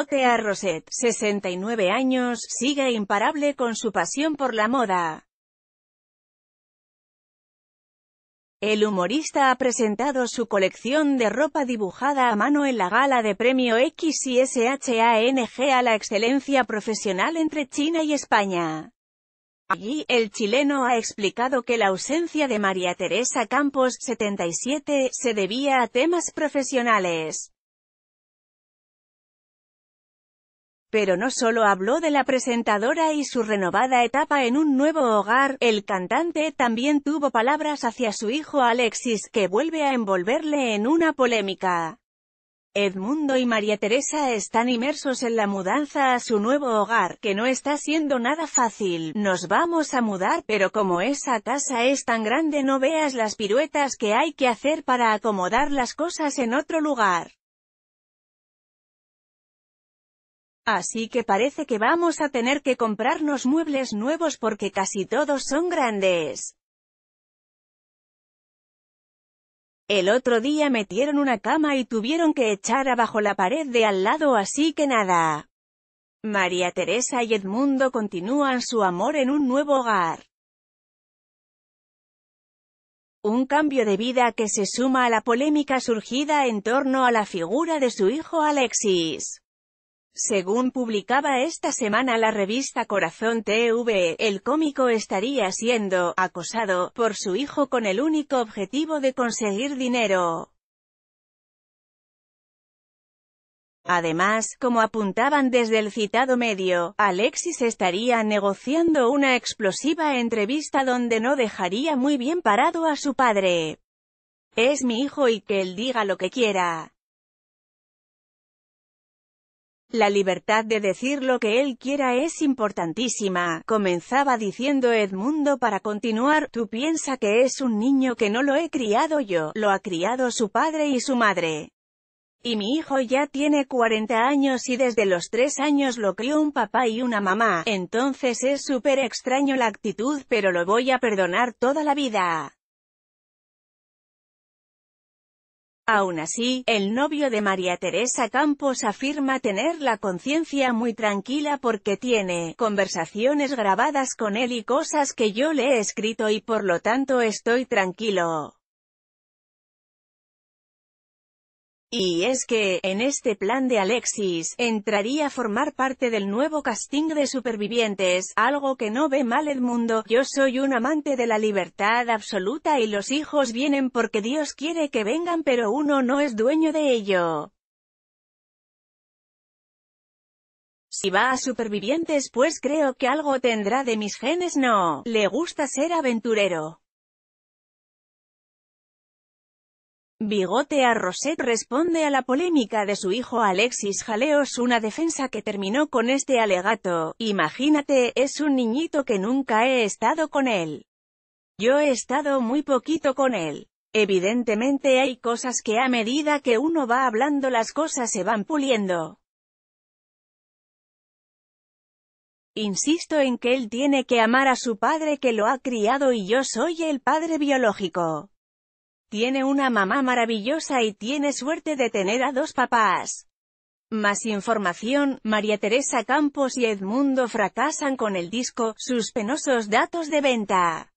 a Rosette, 69 años, sigue imparable con su pasión por la moda. El humorista ha presentado su colección de ropa dibujada a mano en la gala de premio XISHANG a la excelencia profesional entre China y España. Allí, el chileno ha explicado que la ausencia de María Teresa Campos, 77, se debía a temas profesionales. Pero no solo habló de la presentadora y su renovada etapa en un nuevo hogar, el cantante también tuvo palabras hacia su hijo Alexis, que vuelve a envolverle en una polémica. Edmundo y María Teresa están inmersos en la mudanza a su nuevo hogar, que no está siendo nada fácil. Nos vamos a mudar, pero como esa casa es tan grande no veas las piruetas que hay que hacer para acomodar las cosas en otro lugar. Así que parece que vamos a tener que comprarnos muebles nuevos porque casi todos son grandes. El otro día metieron una cama y tuvieron que echar abajo la pared de al lado así que nada. María Teresa y Edmundo continúan su amor en un nuevo hogar. Un cambio de vida que se suma a la polémica surgida en torno a la figura de su hijo Alexis. Según publicaba esta semana la revista Corazón TV, el cómico estaría siendo acosado por su hijo con el único objetivo de conseguir dinero. Además, como apuntaban desde el citado medio, Alexis estaría negociando una explosiva entrevista donde no dejaría muy bien parado a su padre. Es mi hijo y que él diga lo que quiera. La libertad de decir lo que él quiera es importantísima, comenzaba diciendo Edmundo para continuar, tú piensa que es un niño que no lo he criado yo, lo ha criado su padre y su madre. Y mi hijo ya tiene 40 años y desde los 3 años lo crió un papá y una mamá, entonces es súper extraño la actitud pero lo voy a perdonar toda la vida. Aún así, el novio de María Teresa Campos afirma tener la conciencia muy tranquila porque tiene conversaciones grabadas con él y cosas que yo le he escrito y por lo tanto estoy tranquilo. Y es que, en este plan de Alexis, entraría a formar parte del nuevo casting de supervivientes, algo que no ve mal el mundo, yo soy un amante de la libertad absoluta y los hijos vienen porque Dios quiere que vengan pero uno no es dueño de ello. Si va a supervivientes pues creo que algo tendrá de mis genes no, le gusta ser aventurero. Bigote a Rosette responde a la polémica de su hijo Alexis Jaleos una defensa que terminó con este alegato, imagínate, es un niñito que nunca he estado con él. Yo he estado muy poquito con él. Evidentemente hay cosas que a medida que uno va hablando las cosas se van puliendo. Insisto en que él tiene que amar a su padre que lo ha criado y yo soy el padre biológico. Tiene una mamá maravillosa y tiene suerte de tener a dos papás. Más información, María Teresa Campos y Edmundo fracasan con el disco, sus penosos datos de venta.